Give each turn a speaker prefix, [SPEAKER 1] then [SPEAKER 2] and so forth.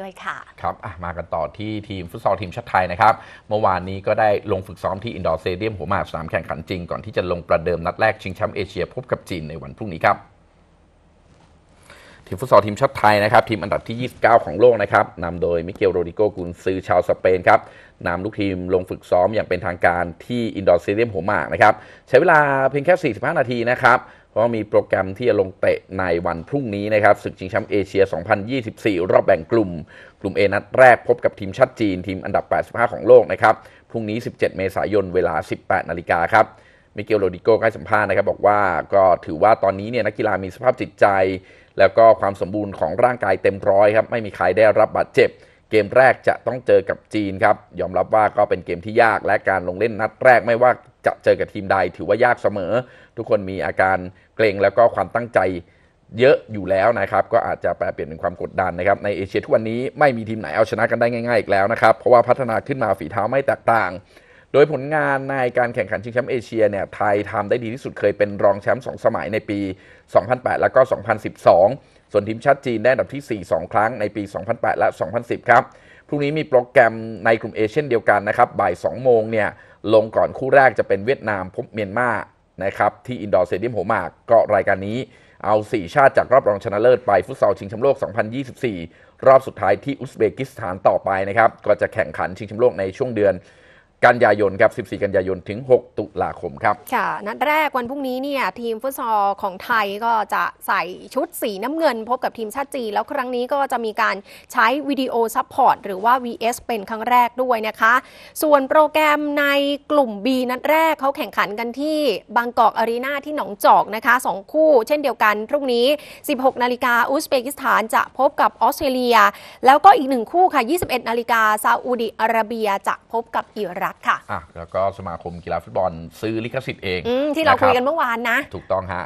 [SPEAKER 1] ด้วยค่ะครับมากันต่อที่ทีมฟุตซอลทีมชาติไทยนะครับ เมื่อวานนี้ก็ได้ลงฝึกซ้อมที่อินดอร์สเตเดียมหัวหมากสนามแข่งขันจริงก่อนที่จะลงประเดิมนัดแรกชิงแชมป์เอเชียพบกับจีนในวันพรุ่งนี้ครับ ทีมฟุตซอลทีมชาติไทยนะครับ ทีมอันดับที่ 29 ของโลกนะครับ นำโดยมิเกลโรดิโกกุนซือชาวสเปนครับนำลูกทีมลงฝึกซ้อมอย่างเป็นทางการที่อินดอร์สเตเดียมหัวหมากนะครับใช้เวลาเพียงแค่ 45 นาทีนะครับเพราะมีโปรแกรมที่จะลงเตะในวันพรุ่งนี้นะครับศึกชิงแชมป์เอเชีย 2024 รอบแบ่งกลุ่มกลุ่ม A นัดแรกพบกับทีมชาติจีนทีมอันดับ 85 ของโลกนะครับพรุ่งนี้ 17 เมษายนเวลา 18 นาฬิกาครับมิเกลโรดิโก้ให้สัมภาษณ์นะครับบอกว่าก็ถือว่าตอนนี้เนี่ยนักกีฬามีสภาพจิตใจ แล้วก็ความสมบูรณ์ของร่างกายเต็มร้อยครับไม่มีใครได้รับบาดเจ็บเกมแรกจะต้องเจอกับจีนครับยอมรับว่าก็เป็นเกมที่ยากและการลงเล่นนัดแรกไม่ว่าจะเจอกับทีมใด ถือว่ายากเสมอทุกคนมีอาการเกรงแล้วก็ความตั้งใจเยอะอยู่แล้วนะครับ ก็อาจจะแปลเปลี่ยนเป็นความกดดันนะครับในเอเชีย ทุกวันนี้ไม่มีทีมไหนเอาชนะกันได้ง่ายๆอีกแล้วนะครับ เพราะว่าพัฒนาขึ้นมาฝีเท้าไม่แตกต่างโดยผลงานในการแข่งขันชิงแชมป์เอเชียเนี่ยไทยทำได้ดีที่สุดเคยเป็นรองแชมป์2สมัยในปี 2008 แล้วก็ 2012ส่วนทีมชาติจีนได้อันดับที่ 4 2 ครั้งในปี 2008 และ 2010 ครับ พรุ่งนี้มีโปรแกรมในกลุ่มเอเชียนเดียวกันนะครับ บ่าย 2 โมงเนี่ยลงก่อนคู่แรกจะเป็นเวียดนามพบเมียนมา นะครับที่อินดอร์สเตเดียมหัวหมากก็รายการนี้เอา 4 ชาติจากรอบรองชนะเลิศไปฟุตซอลชิงแชมป์โลก 2024 รอบสุดท้ายที่อุซเบกิสถานต่อไปนะครับก็จะแข่งขันชิงแชมป์โลกในช่วงเดือนกันยายนครับ 14 กันยายน ถึง 6 ตุลาคมครับ
[SPEAKER 2] ค่ะ นัดแรกวันพรุ่งนี้เนี่ย ทีมฟุตซอลของไทยก็จะใส่ชุดสีน้ำเงินพบกับทีมชาติจีนแล้วครั้งนี้ก็จะมีการใช้วิดีโอซัพพอร์ต หรือว่า VS เป็นครั้งแรกด้วยนะคะ ส่วนโปรแกรมในกลุ่ม B นัดแรกเขาแข่งขันกันที่บางกอกอารีนาที่หนองจอกนะคะ2 คู่ เช่นเดียวกันพรุ่งนี้ 16 นาฬิกาอุซเบกิสถานจะพบกับออสเตรเลีย แล้วก็อีกหนึ่งคู่ค่ะ 21นาฬิกาซาอุดิอาระเบียจะพบกับอิรักัฐค่ะ
[SPEAKER 1] อ่ะ แล้วก็สมาคมกีฬาฟุตบอล ซื้อลิขสิทธิ์เองอที่เราคุยกันเมื่อวานนะ ถูกต้องฮะ